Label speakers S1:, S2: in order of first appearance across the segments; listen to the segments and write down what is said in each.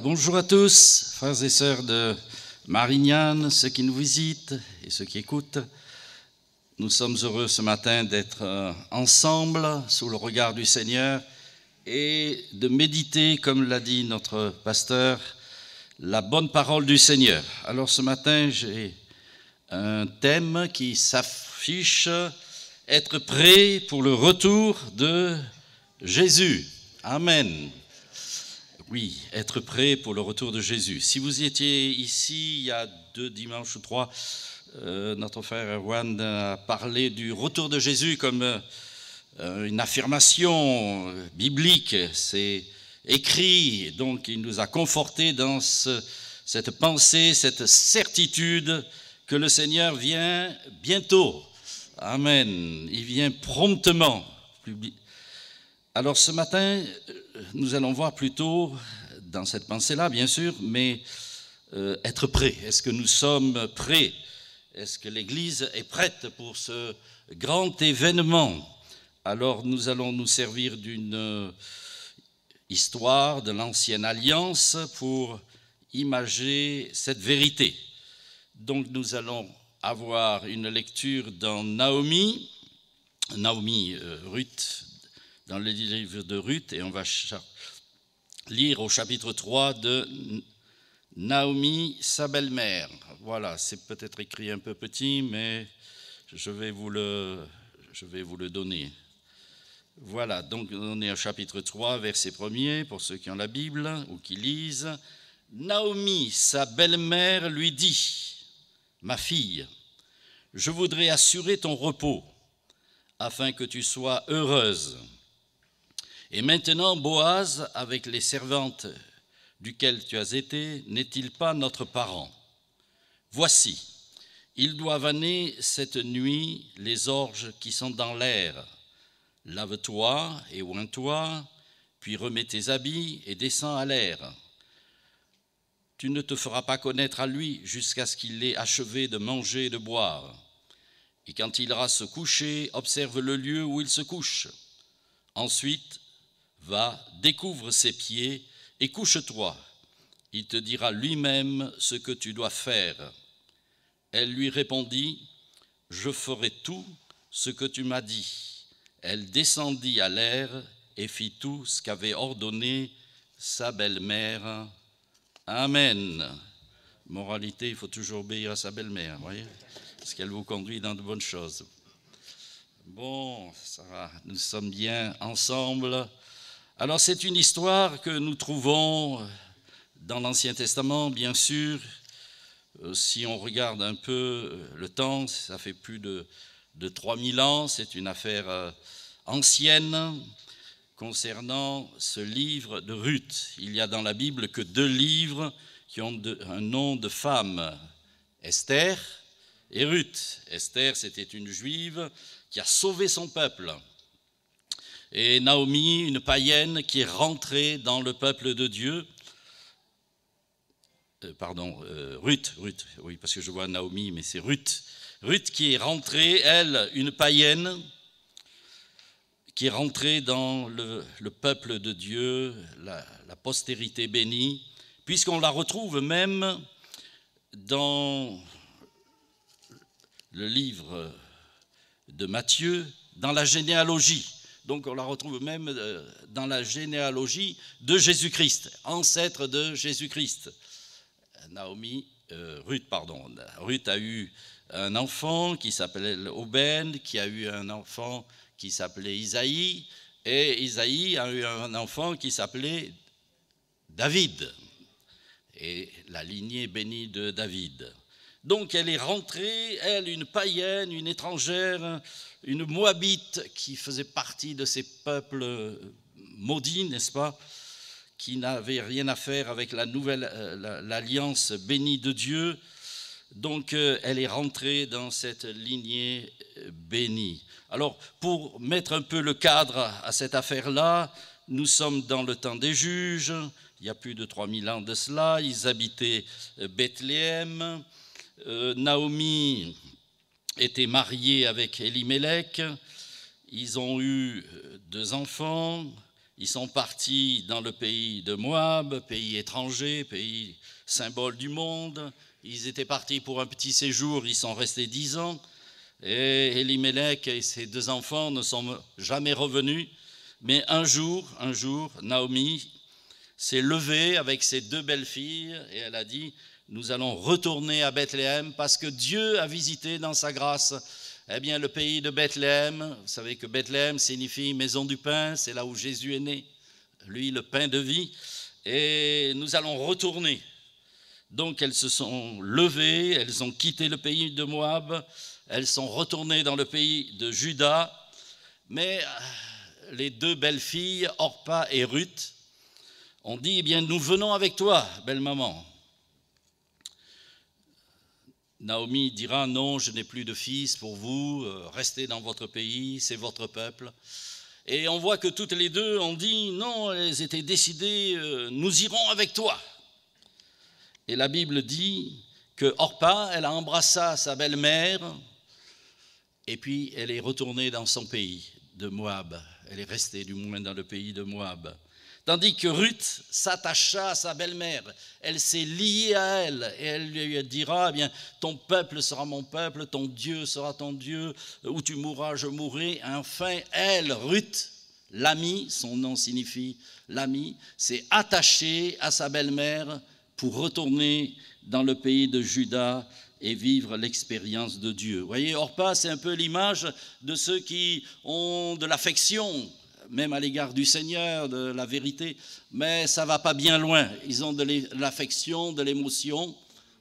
S1: bonjour à tous, frères et sœurs de Marignane, ceux qui nous visitent et ceux qui écoutent. Nous sommes heureux ce matin d'être euh, ensemble sous le regard du Seigneur et de méditer, comme l'a dit notre pasteur, la bonne parole du Seigneur. Alors ce matin, j'ai un thème qui s'affiche, être prêt pour le retour de Jésus. Amen. Oui, être prêt pour le retour de Jésus. Si vous étiez ici il y a deux dimanches ou trois, euh, notre frère Erwan a parlé du retour de Jésus comme euh, une affirmation biblique. C'est écrit, donc il nous a confortés dans cette pensée, cette certitude que le Seigneur vient bientôt. Amen. Il vient promptement. Alors ce matin, euh, nous allons voir plutôt, dans cette pensée-là bien sûr, mais euh, être prêt. Est-ce que nous sommes prêts Est-ce que l'Église est prête pour ce grand événement Alors nous allons nous servir d'une euh, histoire de l'ancienne alliance pour imager cette vérité. Donc nous allons avoir une lecture dans Naomi, Naomi Ruth dans les livres de Ruth, et on va lire au chapitre 3 de Naomi, sa belle-mère. Voilà, c'est peut-être écrit un peu petit, mais je vais vous le, je vais vous le donner. Voilà, donc on est au chapitre 3, verset 1er, pour ceux qui ont la Bible ou qui lisent. Naomi, sa belle-mère, lui dit, Ma fille, je voudrais assurer ton repos, afin que tu sois heureuse. Et maintenant, Boaz, avec les servantes duquel tu as été, n'est-il pas notre parent Voici, il doit vanner cette nuit les orges qui sont dans l'air. Lave-toi et oint toi puis remets tes habits et descends à l'air. Tu ne te feras pas connaître à lui jusqu'à ce qu'il ait achevé de manger et de boire. Et quand il aura se coucher, observe le lieu où il se couche. Ensuite, Va, découvre ses pieds et couche-toi. Il te dira lui-même ce que tu dois faire. Elle lui répondit, Je ferai tout ce que tu m'as dit. Elle descendit à l'air et fit tout ce qu'avait ordonné sa belle-mère. Amen. Moralité, il faut toujours obéir à sa belle-mère, voyez Parce qu'elle vous conduit dans de bonnes choses. Bon, Sarah, nous sommes bien ensemble. Alors c'est une histoire que nous trouvons euh, dans l'Ancien Testament, bien sûr. Euh, si on regarde un peu euh, le temps, ça fait plus de, 3000 ans, c'est une affaire ancienne concernant ce livre de Ruth. Il n'y a dans la Bible que deux livres qui ont un nom de femme, Esther et Ruth. Esther, c'était une juive qui a sauvé son peuple et Naomi, une païenne qui est rentrée dans le peuple de Dieu. Euh, pardon, euh, Ruth, Ruth, oui, parce que je vois Naomi, mais c'est Ruth. Ruth qui est rentrée, elle, une païenne, qui est rentrée dans le, peuple de Dieu, la postérité bénie, puisqu'on la retrouve même dans le livre de Matthieu, dans la généalogie. Donc on la retrouve même euh, dans la généalogie de Jésus-Christ, ancêtre de Jésus-Christ. Naomi, euh, Ruth, pardon. Ruth a eu un enfant qui s'appelait Oben, qui a eu un enfant qui s'appelait Isaïe, et Isaïe a eu un enfant qui s'appelait David, et la lignée bénie de David. Donc elle est rentrée, elle, une païenne, une étrangère, une moabite qui faisait partie de ces peuples euh, maudits, n'est-ce pas, qui n'avaient rien à faire avec la nouvelle euh, l'alliance bénie de Dieu. Donc euh, elle est rentrée dans cette lignée bénie. Alors pour mettre un peu le cadre à cette affaire-là, nous sommes dans le temps des juges, il y a plus de 3000 ans de cela, ils habitaient Bethléem, euh, Naomi était mariée avec Elimelech. Ils ont eu euh, deux enfants. Ils sont partis dans le pays de Moab, pays étranger, pays symbole du monde. Ils étaient partis pour un petit séjour. Ils sont restés dix ans. Et Elimelech et ses deux enfants ne sont jamais revenus. Mais un jour, un jour, Naomi s'est levée avec ses deux belles-filles et elle a dit nous allons retourner à Bethléem parce que Dieu a visité dans sa grâce eh bien, le pays de Bethléem. Vous savez que Bethléem signifie maison du pain, c'est là où Jésus est né, lui le pain de vie. Et nous allons retourner. Donc elles se sont levées, elles ont quitté le pays de Moab, elles sont retournées dans le pays de Juda. Mais euh, les deux belles filles, Orpa et Ruth, ont dit, eh bien, nous venons avec toi, belle maman. Naomi dira Non, je n'ai plus de fils pour vous, euh, restez dans votre pays, c'est votre peuple. Et on voit que toutes les deux ont dit Non, elles étaient décidées, euh, nous irons avec toi. Et la Bible dit que Orpa, elle a embrassé sa belle-mère et puis elle est retournée dans son pays de Moab. Elle est restée du moins dans le pays de Moab. Tandis que Ruth s'attacha à sa belle-mère, elle s'est liée à elle et elle lui dira, ah, eh bien, ton peuple sera mon peuple, ton Dieu sera ton Dieu, où tu mourras, je mourrai. Enfin, elle, Ruth, l'ami, son nom signifie l'ami, s'est attachée à sa belle-mère pour retourner dans le pays de Juda et vivre l'expérience de Dieu. Vous voyez, Orpah, c'est un peu l'image de ceux qui ont de l'affection même à l'égard du Seigneur, de la vérité, mais ça va pas bien loin. Ils ont de l'affection, de l'émotion,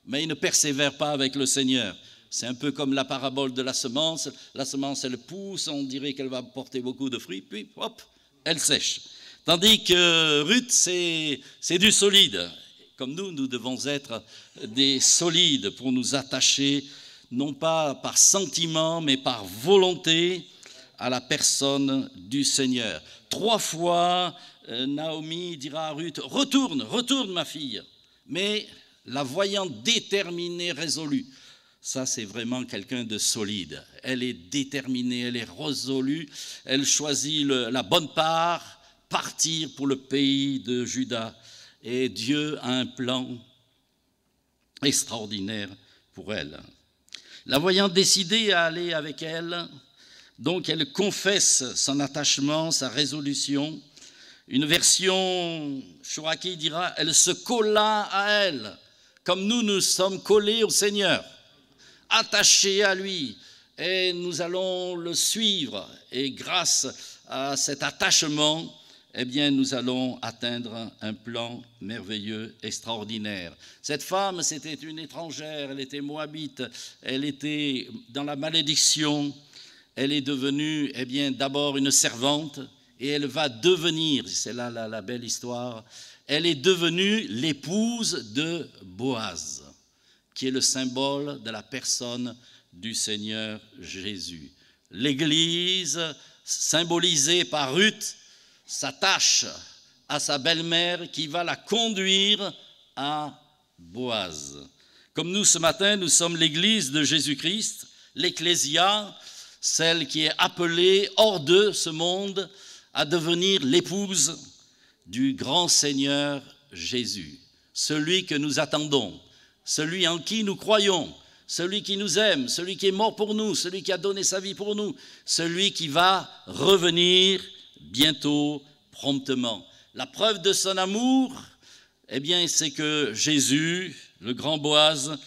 S1: mais ils ne persévèrent pas avec le Seigneur. C'est un peu comme la parabole de la semence. La semence, elle pousse, on dirait qu'elle va porter beaucoup de fruits, puis hop, elle sèche. Tandis que Ruth, c'est du solide. Comme nous, nous devons être des solides pour nous attacher, non pas par sentiment, mais par volonté, à la personne du Seigneur. Trois fois, euh, Naomi dira à Ruth, retourne, retourne ma fille. Mais la voyant déterminée, résolue, ça c'est vraiment quelqu'un de solide. Elle est déterminée, elle est résolue, elle choisit la bonne part, partir pour le pays de Juda. Et Dieu a un plan extraordinaire pour elle. La voyant décidée à aller avec elle, donc elle confesse son attachement, sa résolution. Une version, Chouraki dira, elle se colla à elle, comme nous nous sommes collés au Seigneur, attachés à lui, et nous allons le suivre. Et grâce à cet attachement, eh bien, nous allons atteindre un plan merveilleux, extraordinaire. Cette femme, c'était une étrangère, elle était moabite, elle était dans la malédiction, elle est devenue, eh bien, d'abord une servante, et elle va devenir, c'est là la, belle histoire, elle est devenue l'épouse de Boaz, qui est le symbole de la personne du Seigneur Jésus. L'Église, symbolisée par Ruth, s'attache à sa belle-mère qui va la conduire à Boaz. Comme nous ce matin, nous sommes l'Église de Jésus-Christ, l'Ecclésia, celle qui est appelée hors de ce monde à devenir l'épouse du grand Seigneur Jésus, celui que nous attendons, celui en qui nous croyons, celui qui nous aime, celui qui est mort pour nous, celui qui a donné sa vie pour nous, celui qui va revenir bientôt, promptement. La preuve de son amour, eh bien, c'est que Jésus, le grand Boise,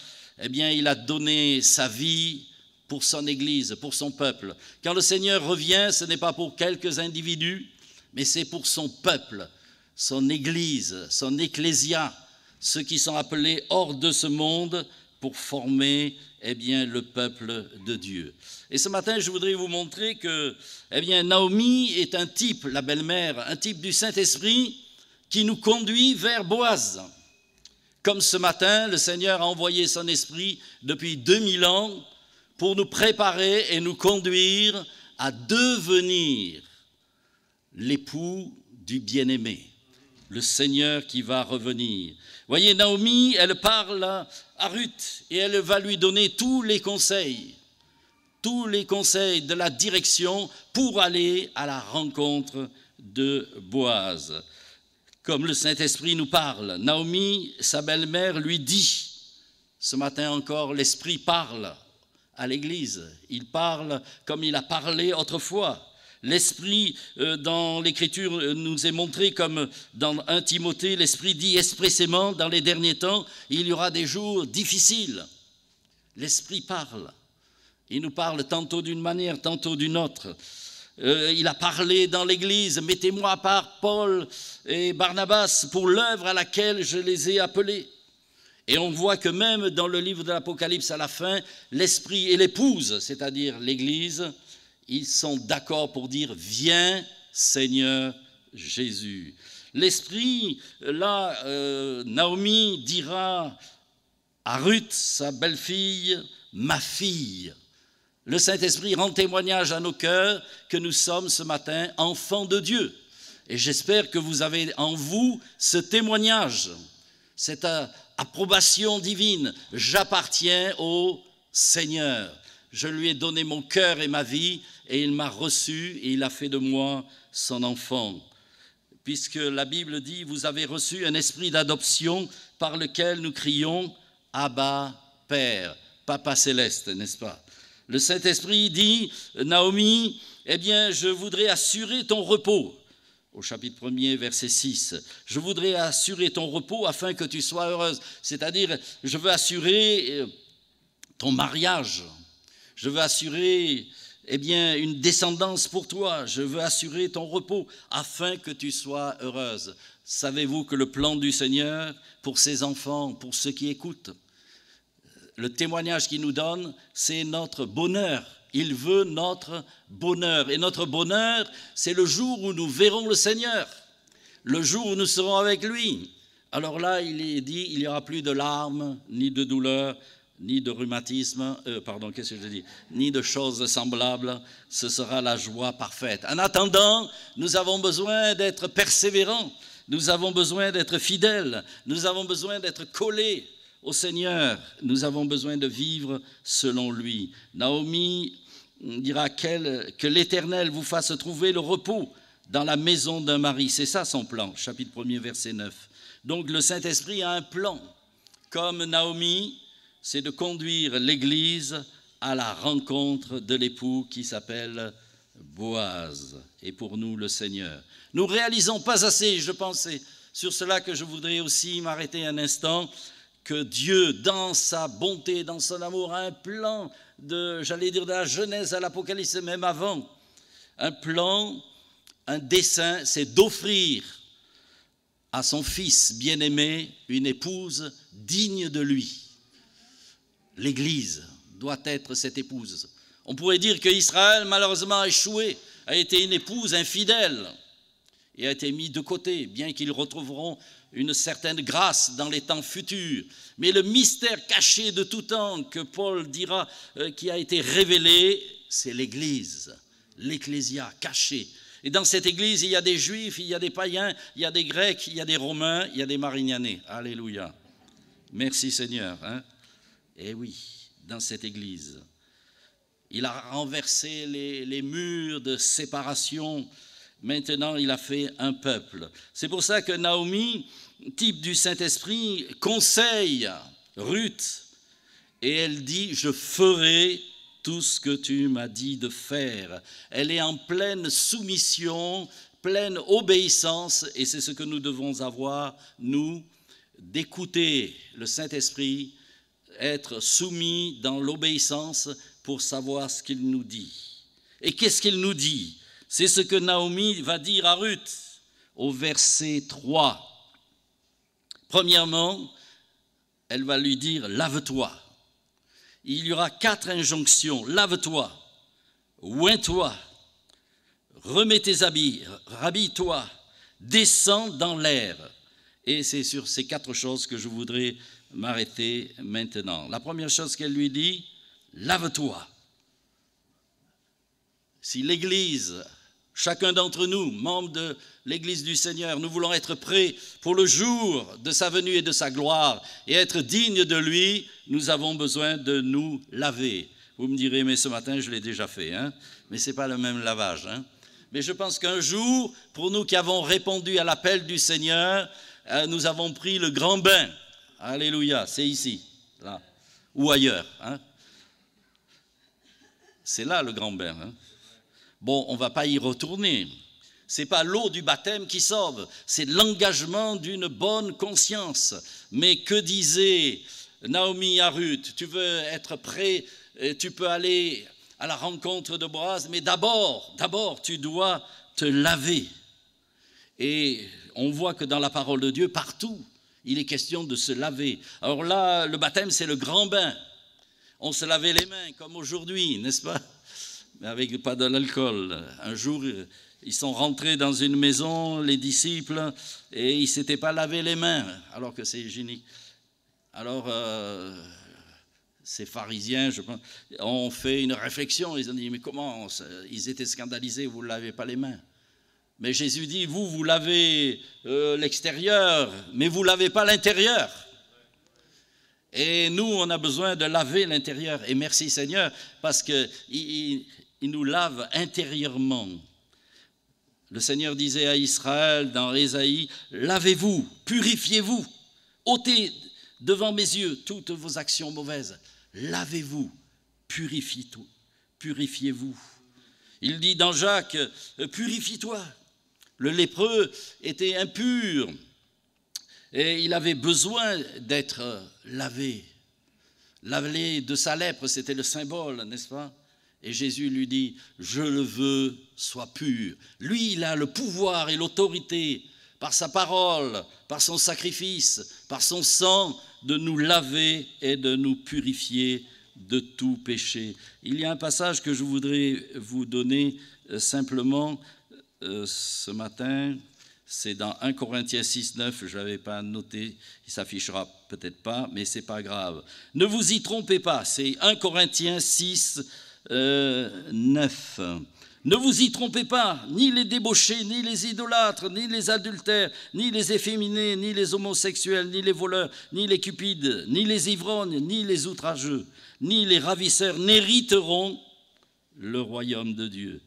S1: eh bien, il a donné sa vie pour son Église, pour son peuple. Quand le Seigneur revient, ce n'est pas pour quelques individus, mais c'est pour son peuple, son Église, son ecclésia, ceux qui sont appelés hors de ce monde pour former eh bien, le peuple de Dieu. Et ce matin, je voudrais vous montrer que eh bien, Naomi est un type, la belle-mère, un type du Saint-Esprit qui nous conduit vers Boaz. Comme ce matin, le Seigneur a envoyé son esprit depuis 2000 ans pour nous préparer et nous conduire à devenir l'époux du bien-aimé, le Seigneur qui va revenir. Voyez, Naomi, elle parle à Ruth et elle va lui donner tous les conseils, tous les conseils de la direction pour aller à la rencontre de Boaz. Comme le Saint-Esprit nous parle, Naomi, sa belle-mère, lui dit, ce matin encore, l'Esprit parle à l'Église. Il parle comme il a parlé autrefois. L'Esprit, euh, dans l'Écriture, euh, nous est montré comme dans 1 l'Esprit dit expressément, dans les derniers temps, il y aura des jours difficiles. L'Esprit parle. Il nous parle tantôt d'une manière, tantôt d'une autre. Euh, il a parlé dans l'Église, mettez-moi à part Paul et Barnabas pour l'œuvre à laquelle je les ai appelés. Et on voit que même dans le livre de l'Apocalypse, à la fin, l'Esprit et l'épouse, c'est-à-dire l'Église, ils sont d'accord pour dire, viens Seigneur Jésus. L'Esprit, là, euh, Naomi dira à Ruth, sa belle-fille, ma fille. Le Saint-Esprit rend témoignage à nos cœurs que nous sommes ce matin enfants de Dieu. Et j'espère que vous avez en vous ce témoignage. C'est à, approbation divine, j'appartiens au Seigneur. Je lui ai donné mon cœur et ma vie, et il m'a reçu, et il a fait de moi son enfant. Puisque la Bible dit, vous avez reçu un esprit d'adoption par lequel nous crions, Abba, Père, Papa céleste, n'est-ce pas Le Saint-Esprit dit, Naomi, eh bien, je voudrais assurer ton repos au chapitre 1er, verset 6. Je voudrais assurer ton repos afin que tu sois heureuse. C'est-à-dire, je veux assurer euh, ton mariage. Je veux assurer, eh bien, une descendance pour toi. Je veux assurer ton repos afin que tu sois heureuse. Savez-vous que le plan du Seigneur pour ses enfants, pour ceux qui écoutent, le témoignage qu'il nous donne, c'est notre bonheur il veut notre bonheur. Et notre bonheur, c'est le jour où nous verrons le Seigneur, le jour où nous serons avec lui. Alors là, il est dit, il n'y aura plus de larmes, ni de douleurs, ni de rhumatisme, euh, pardon, qu'est-ce que je dis, ni de choses semblables. Ce sera la joie parfaite. En attendant, nous avons besoin d'être persévérants. Nous avons besoin d'être fidèles. Nous avons besoin d'être collés au Seigneur. Nous avons besoin de vivre selon lui. Naomi dira que l'Éternel vous fasse trouver le repos dans la maison d'un mari. C'est ça son plan, chapitre 1 verset 9. Donc le Saint-Esprit a un plan. Comme Naomi, c'est de conduire l'Église à la rencontre de l'époux qui s'appelle Boaz. Et pour nous, le Seigneur. Nous réalisons pas assez, je pensais, sur cela que je voudrais aussi m'arrêter un instant que Dieu, dans sa bonté, dans son amour, a un plan de, j'allais dire, de la Genèse à l'Apocalypse, même avant. Un plan, un dessein, c'est d'offrir à son fils bien-aimé une épouse digne de lui. L'Église doit être cette épouse. On pourrait dire que Israël, malheureusement, échoué, a été une épouse infidèle et a été mis de côté, bien qu'ils retrouveront une certaine grâce dans les temps futurs. Mais le mystère caché de tout temps que Paul dira, euh, qui a été révélé, c'est l'Église, l'Ecclésia cachée. Et dans cette Église, il y a des Juifs, il y a des païens, il y a des Grecs, il y a des Romains, il y a des Marignanais. Alléluia. Merci Seigneur. Hein eh oui, dans cette Église. Il a renversé les, les murs de séparation Maintenant, il a fait un peuple. C'est pour ça que Naomi, type du Saint-Esprit, conseille Ruth et elle dit, je ferai tout ce que tu m'as dit de faire. Elle est en pleine soumission, pleine obéissance, et c'est ce que nous devons avoir, nous, d'écouter le Saint-Esprit, être soumis dans l'obéissance pour savoir ce qu'il nous dit. Et qu'est-ce qu'il nous dit c'est ce que Naomi va dire à Ruth au verset 3. Premièrement, elle va lui dire, lave-toi. Il y aura quatre injonctions. Lave-toi, oins-toi, remets tes habits, rhabille-toi, descends dans l'air. Et c'est sur ces quatre choses que je voudrais m'arrêter maintenant. La première chose qu'elle lui dit, lave-toi. Si l'Église Chacun d'entre nous, membres de l'Église du Seigneur, nous voulons être prêts pour le jour de sa venue et de sa gloire et être dignes de lui. Nous avons besoin de nous laver. Vous me direz, mais ce matin, je l'ai déjà fait, hein? mais ce n'est pas le même lavage. Hein? Mais je pense qu'un jour, pour nous qui avons répondu à l'appel du Seigneur, euh, nous avons pris le grand bain. Alléluia, c'est ici, là, ou ailleurs. Hein? C'est là le grand bain. Hein? Bon, on ne va pas y retourner. Ce n'est pas l'eau du baptême qui sauve, c'est l'engagement d'une bonne conscience. Mais que disait Naomi à Tu veux être prêt, euh, tu peux aller à la rencontre de Boaz, mais d'abord, d'abord, tu dois te laver. Et on voit que dans la parole de Dieu, partout, il est question de se laver. Alors là, le baptême, c'est le grand bain. On se lavait les mains, comme aujourd'hui, n'est-ce pas mais avec pas de l'alcool. Un jour, ils sont rentrés dans une maison, les disciples, et ils ne s'étaient pas lavé les mains, alors que c'est hygiénique. Alors, euh, ces pharisiens, je pense, ont fait une réflexion. Ils ont dit, mais comment Ils étaient scandalisés, vous ne lavez pas les mains. Mais Jésus dit, vous, vous lavez euh, l'extérieur, mais vous ne lavez pas l'intérieur. Et nous, on a besoin de laver l'intérieur. Et merci Seigneur, parce que il nous lave intérieurement. Le Seigneur disait à Israël dans Ésaïe, lavez-vous, purifiez-vous, ôtez devant mes yeux toutes vos actions mauvaises, lavez-vous, purifiez-vous. il dit dans Jacques, purifie-toi. Le lépreux était impur et il avait besoin d'être lavé. Lavé de sa lèpre, c'était le symbole, n'est-ce pas et Jésus lui dit, je le veux, sois pur. Lui, il a le pouvoir et l'autorité par sa parole, par son sacrifice, par son sang, de nous laver et de nous purifier de tout péché. Il y a un passage que je voudrais vous donner euh, simplement euh, ce matin. C'est dans 1 Corinthiens 6, 9, je ne l'avais pas noté, il s'affichera peut-être pas, mais c'est pas grave. Ne vous y trompez pas, c'est 1 Corinthiens 6, 9. Ne vous y trompez pas, ni les débauchés, ni les idolâtres, ni les adultères, ni les efféminés, ni les homosexuels, ni les voleurs, ni les cupides, ni les ivrognes, ni les outrageux, ni les ravisseurs n'hériteront le royaume de Dieu.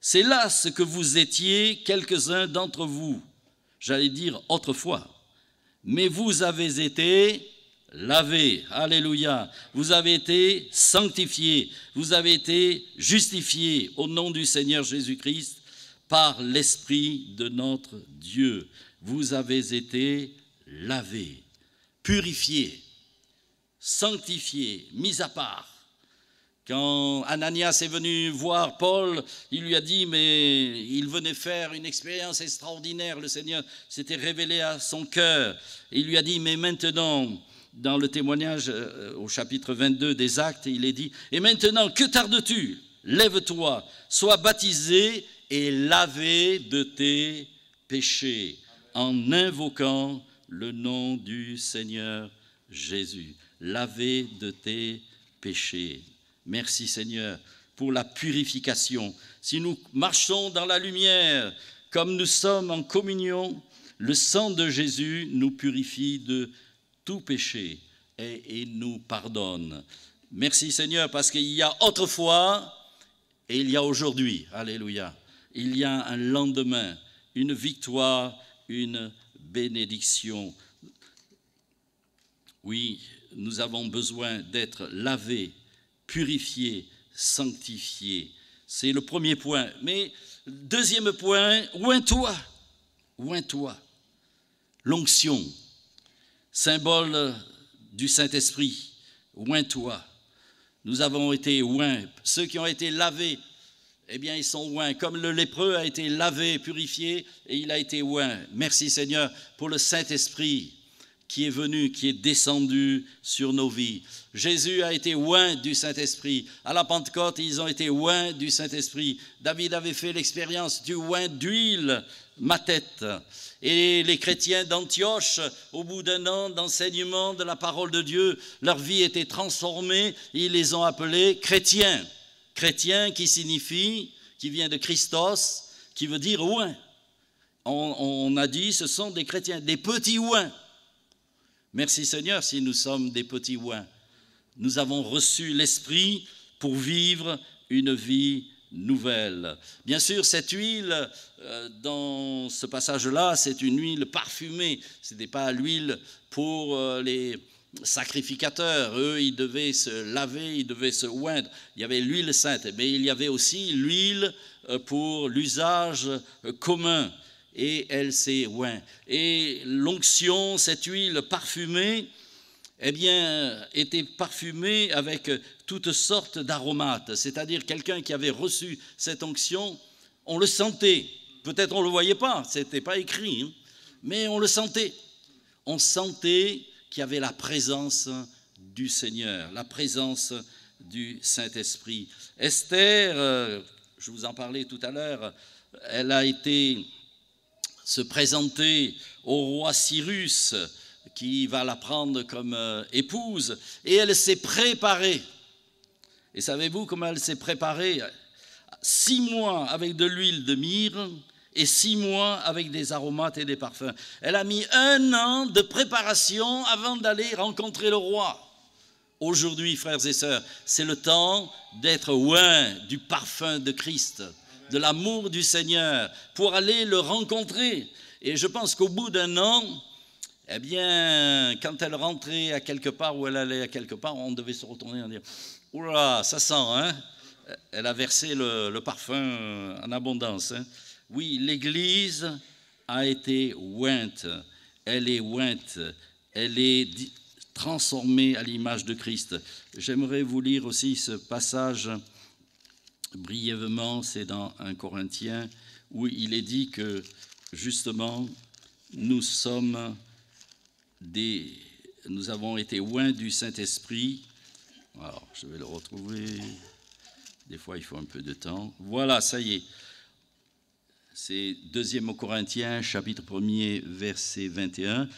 S1: C'est là ce que vous étiez, quelques-uns d'entre vous, j'allais dire autrefois, mais vous avez été Lavé, Alléluia. Vous avez été sanctifiés. Vous avez été justifiés au nom du Seigneur Jésus-Christ par l'Esprit de notre Dieu. Vous avez été lavés, purifiés, sanctifiés, mis à part. Quand Ananias est venu voir Paul, il lui a dit, mais il venait faire une expérience extraordinaire, le Seigneur s'était révélé à son cœur. Il lui a dit, mais maintenant, dans le témoignage euh, euh, au chapitre 22 des Actes, il est dit Et maintenant, que tardes-tu Lève-toi, sois baptisé et lavé de tes péchés en invoquant le nom du Seigneur Jésus. Lavé de tes péchés. Merci Seigneur pour la purification. Si nous marchons dans la lumière, comme nous sommes en communion, le sang de Jésus nous purifie de tout péché et il nous pardonne. Merci Seigneur parce qu'il y a autrefois et il y a aujourd'hui. Alléluia. Il y a un lendemain, une victoire, une bénédiction. Oui, nous avons besoin d'être lavés, purifiés, sanctifiés. C'est le premier point. Mais deuxième point, oint-toi, oint-toi. L'onction, symbole euh, du Saint-Esprit, oint toi Nous avons été oints. Ceux qui ont été lavés, eh bien, ils sont oints. Comme le lépreux a été lavé, purifié, et il a été oint. Merci Seigneur pour le Saint-Esprit qui est venu, qui est descendu sur nos vies. Jésus a été oint du Saint-Esprit. À la Pentecôte, ils ont été oints du Saint-Esprit. David avait fait l'expérience du oint d'huile ma tête. Et les chrétiens d'Antioche, au bout d'un an d'enseignement de la parole de Dieu, leur vie était transformée. Ils les ont appelés chrétiens. Chrétiens qui signifie, qui vient de Christos, qui veut dire ouin. On, a dit ce sont des chrétiens, des petits ouins. Merci Seigneur si nous sommes des petits ouins. Nous avons reçu l'Esprit pour vivre une vie nouvelle. Bien sûr, cette huile, euh, dans ce passage-là, c'est une huile parfumée. Ce n'était pas l'huile pour euh, les sacrificateurs. Eux, ils devaient se laver, ils devaient se oindre. Il y avait l'huile sainte, mais il y avait aussi l'huile euh, pour l'usage commun. Et elle s'est oint. Et l'onction, cette huile parfumée, eh bien, était parfumée avec toutes sortes d'aromates, c'est-à-dire quelqu'un qui avait reçu cette onction, on le sentait. Peut-être on ne le voyait pas, ce n'était pas écrit, hein. mais on le sentait. On sentait qu'il y avait la présence du Seigneur, la présence du Saint-Esprit. Esther, euh, je vous en parlais tout à l'heure, elle a été se présenter au roi Cyrus qui va la prendre comme euh, épouse, et elle s'est préparée. Et savez-vous comment elle s'est préparée Six mois avec de l'huile de myrrhe et six mois avec des aromates et des parfums. Elle a mis un an de préparation avant d'aller rencontrer le roi. Aujourd'hui, frères et sœurs, c'est le temps d'être loin du parfum de Christ, de l'amour du Seigneur, pour aller le rencontrer. Et je pense qu'au bout d'un an, eh bien, quand elle rentrait à quelque part ou elle allait à quelque part, on devait se retourner et dire Oula, ça sent, hein Elle a versé le, parfum en abondance. Hein? oui, l'Église a été ouinte, Elle est ouinte, Elle est transformée à l'image de Christ. J'aimerais vous lire aussi ce passage brièvement, c'est dans un Corinthien, où il est dit que justement, nous sommes des, nous avons été ouints du Saint-Esprit alors, je vais le retrouver. Des fois, il faut un peu de temps. Voilà, ça y est. C'est 2 Corinthiens, chapitre 1er, verset 21.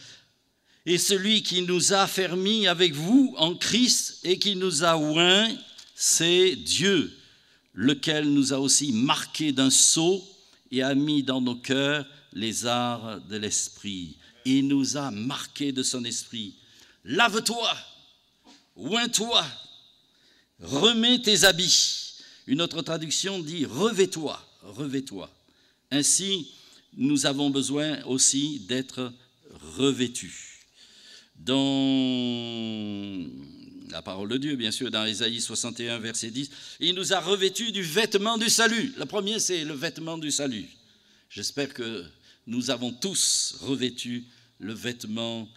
S1: Et celui qui nous a fermis avec vous en Christ et qui nous a oints, c'est Dieu, lequel nous a aussi marqués d'un sceau et a mis dans nos cœurs les arts de l'esprit. Il nous a marqués de son esprit. Lave-toi, oins-toi remets tes habits. Une autre traduction dit revais-toi, revêt toi Ainsi, nous avons besoin aussi d'être revêtus. Dans la parole de Dieu, bien sûr, dans Ésaïe 61, verset 10, il nous a revêtus du vêtement du salut. Le premier, c'est le vêtement du salut. J'espère que nous avons tous revêtu le vêtement du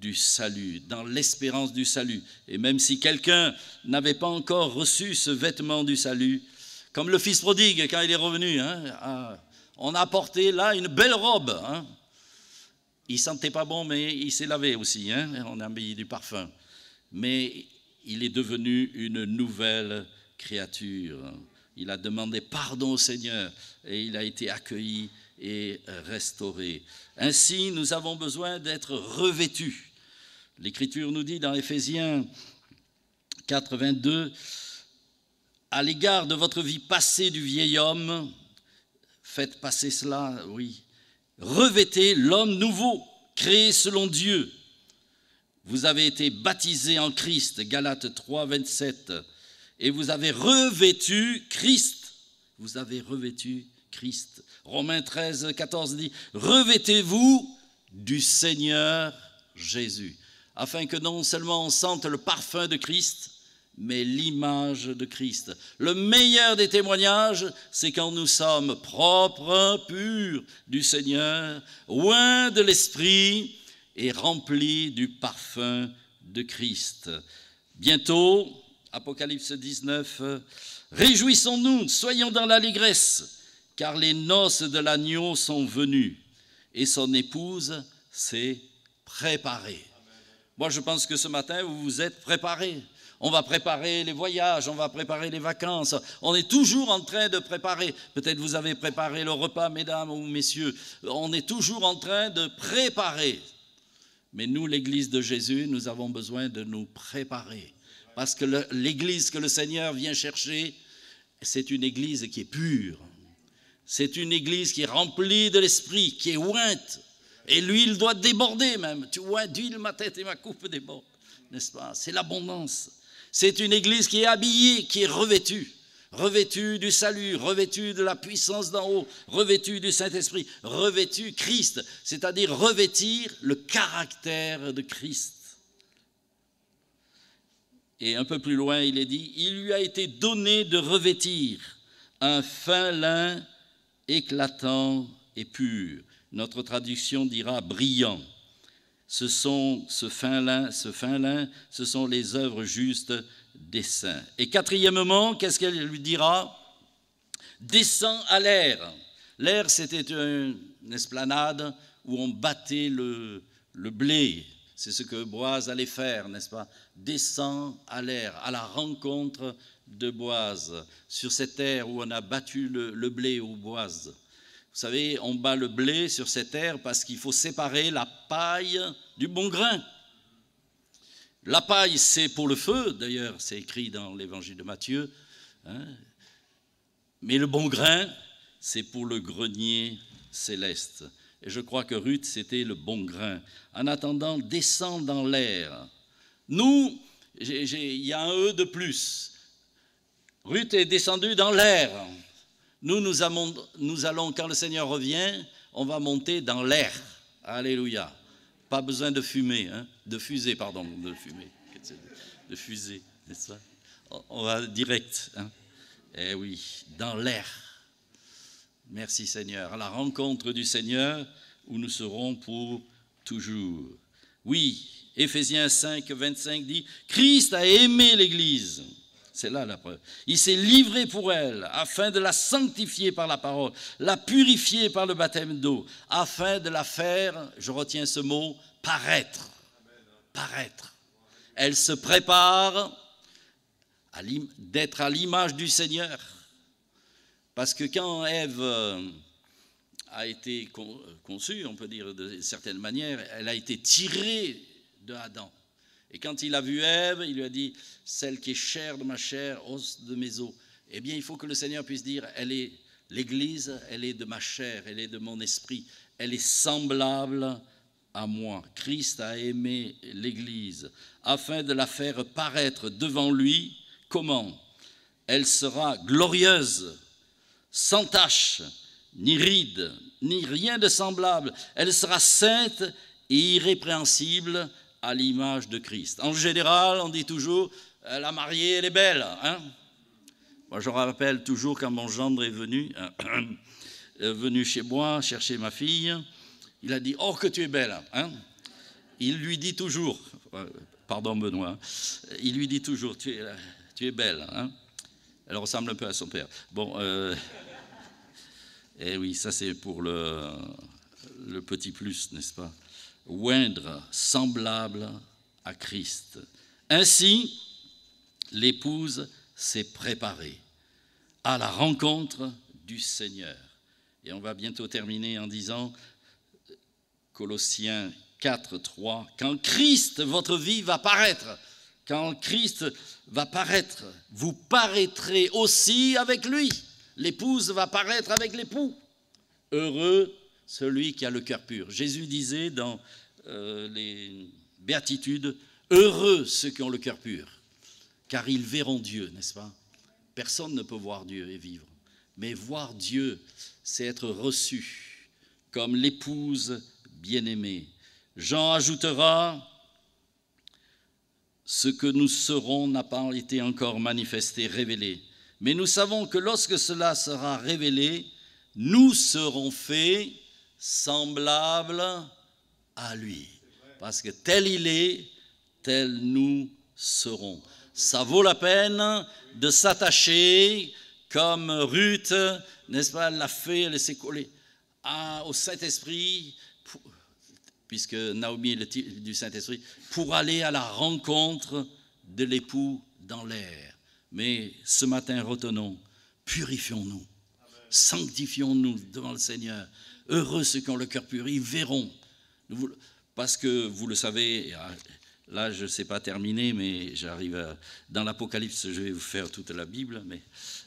S1: du salut, dans l'espérance du salut. Et même si quelqu'un n'avait pas encore reçu ce vêtement du salut, comme le fils prodigue quand il est revenu, hein, ah, on a porté là une belle robe. Hein. Il sentait pas bon, mais il s'est lavé aussi. On a mis du parfum. Mais il est devenu une nouvelle créature. Il a demandé pardon au Seigneur et il a été accueilli et restauré. Ainsi, nous avons besoin d'être revêtus. L'Écriture nous dit dans Éphésiens 4, 22, à l'égard de votre vie passée du vieil homme, faites passer cela, oui, revêtez l'homme nouveau, créé selon Dieu. Vous avez été baptisé en Christ, Galates 3, 27, et vous avez revêtu Christ. Vous avez revêtu Christ. Romains 13, 14 dit, Revêtez-vous du Seigneur Jésus, afin que non seulement on sente le parfum de Christ, mais l'image de Christ. Le meilleur des témoignages, c'est quand nous sommes propres, purs du Seigneur, loin de l'esprit et remplis du parfum de Christ. Bientôt, Apocalypse 19, réjouissons-nous, soyons dans l'allégresse, car les noces de l'agneau sont venues et son épouse s'est préparée. Moi, je pense que ce matin, vous vous êtes préparés. On va préparer les voyages, on va préparer les vacances. On est toujours en train de préparer. Peut-être vous avez préparé le repas, mesdames ou messieurs. On est toujours en train de préparer. Mais nous, l'Église de Jésus, nous avons besoin de nous préparer. Parce que l'Église que le Seigneur vient chercher, c'est une Église qui est pure. C'est une église qui est remplie de l'esprit, qui est ointe. Et l'huile doit déborder même. Tu vois, d'huile ma tête et ma coupe déborde. N'est-ce pas C'est l'abondance. C'est une église qui est habillée, qui est revêtue. Revêtue du salut, revêtue de la puissance d'en haut, revêtue du Saint-Esprit, revêtue Christ, c'est-à-dire revêtir le caractère de Christ. Et un peu plus loin, il est dit, il lui a été donné de revêtir un fin lin éclatant et pur. Notre traduction dira brillant. Ce sont, ce fin lin, ce fin lin, ce sont les œuvres justes des saints. Et quatrièmement, qu'est-ce qu'elle lui dira Descends à l'air. L'air, c'était une esplanade où on battait le, le blé. C'est ce que Boise allait faire, n'est-ce pas Descends à l'air, à la rencontre de Boise, sur cette terre où on a battu le, blé au Boise. Vous savez, on bat le blé sur cette terre parce qu'il faut séparer la paille du bon grain. La paille, c'est pour le feu, d'ailleurs, c'est écrit dans l'évangile de Matthieu. Hein. Mais le bon grain, c'est pour le grenier céleste. Et je crois que Ruth, c'était le bon grain. En attendant, descend dans l'air. Nous, il y a un E de plus. Ruth est descendue dans l'air. Nous, nous, allons, quand le Seigneur revient, on va monter dans l'air. Alléluia. Pas besoin de fumer, hein. de fusée, pardon, de fumer, de fusée, n'est-ce pas On va direct. Hein. Eh oui, dans l'air. Merci Seigneur. À la rencontre du Seigneur où nous serons pour toujours. Oui, Éphésiens 5, 25 dit, Christ a aimé l'Église c'est là la preuve. Il s'est livré pour elle afin de la sanctifier par la parole, la purifier par le baptême d'eau, afin de la faire, je retiens ce mot, paraître. Paraître. Elle se prépare d'être à l'image du Seigneur. Parce que quand Ève euh, a été euh, conçue, on peut dire de certaines manières, elle a été tirée de Adam. Et quand il a vu Ève, il lui a dit, celle qui est chère de ma chair, os de mes os. Eh bien, il faut que le Seigneur puisse dire, elle est l'Église, elle est de ma chair, elle est de mon esprit, elle est semblable à moi. Christ a aimé l'Église afin de la faire paraître devant lui. Comment Elle sera glorieuse, sans tache, ni ride, ni rien de semblable. Elle sera sainte et irrépréhensible à l'image de Christ. En général, on dit toujours, euh, la mariée, elle est belle. Hein moi, je rappelle toujours quand mon gendre est venu, euh, venu chez moi chercher ma fille, il a dit, oh, que tu es belle. Hein. il lui dit toujours, euh, pardon Benoît, il lui dit toujours, tu es, tu es belle. Hein. elle ressemble un peu à son père. Bon, et eh oui, ça c'est pour le, le petit plus, n'est-ce pas oindre semblable à Christ. Ainsi, l'épouse s'est préparée à la rencontre du Seigneur. Et on va bientôt terminer en disant, Colossiens 4, 3, quand Christ, votre vie, va paraître, quand Christ va paraître, vous paraîtrez aussi avec lui. L'épouse va paraître avec l'époux. Heureux celui qui a le cœur pur. Jésus disait dans euh, les béatitudes, heureux ceux qui ont le cœur pur, car ils verront Dieu, n'est-ce pas Personne ne peut voir Dieu et vivre. Mais voir Dieu, c'est être reçu comme l'épouse bien-aimée. Jean ajoutera, ce que nous serons n'a pas été encore manifesté, révélé. Mais nous savons que lorsque cela sera révélé, nous serons faits semblable à lui. Parce que tel il est, tel nous serons. Ça vaut la peine de s'attacher comme Ruth, n'est-ce pas, l'a fait, elle s'est collée à, au Saint-Esprit, puisque Naomi est du Saint-Esprit, pour aller à la rencontre de l'époux dans l'air. Mais ce matin, retenons, purifions-nous, sanctifions-nous devant le Seigneur. Heureux ceux qui ont le cœur pur, ils verront. Parce que vous le savez, ah, là je ne sais pas terminer, mais j'arrive dans l'Apocalypse, je vais vous faire toute la Bible, mais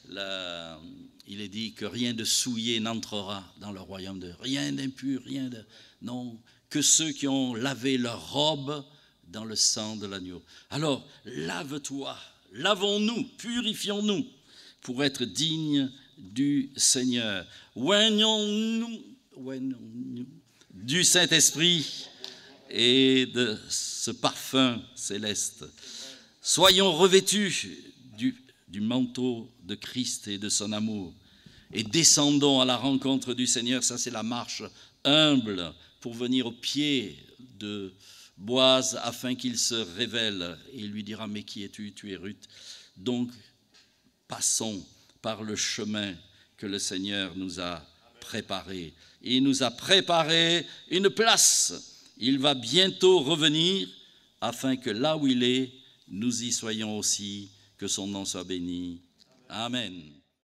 S1: là, il est dit que rien de souillé n'entrera dans le royaume de rien d'impur, rien de non, que ceux qui ont lavé leur robe dans le sang de l'agneau. Alors lave-toi, lavons-nous, purifions-nous pour être dignes du Seigneur. Oignons-nous du Saint-Esprit et de ce parfum céleste. Soyons revêtus du, manteau de Christ et de son amour et descendons à la rencontre du Seigneur. Ça, c'est la marche humble pour venir au pied de Boise afin qu'il se révèle. Et lui dira, mais qui es-tu Tu es Ruth. Donc, passons par le chemin que le Seigneur nous a préparé. Il nous a préparé une place. Il va bientôt revenir afin que là où il est, nous y soyons aussi. Que son nom soit béni. Amen.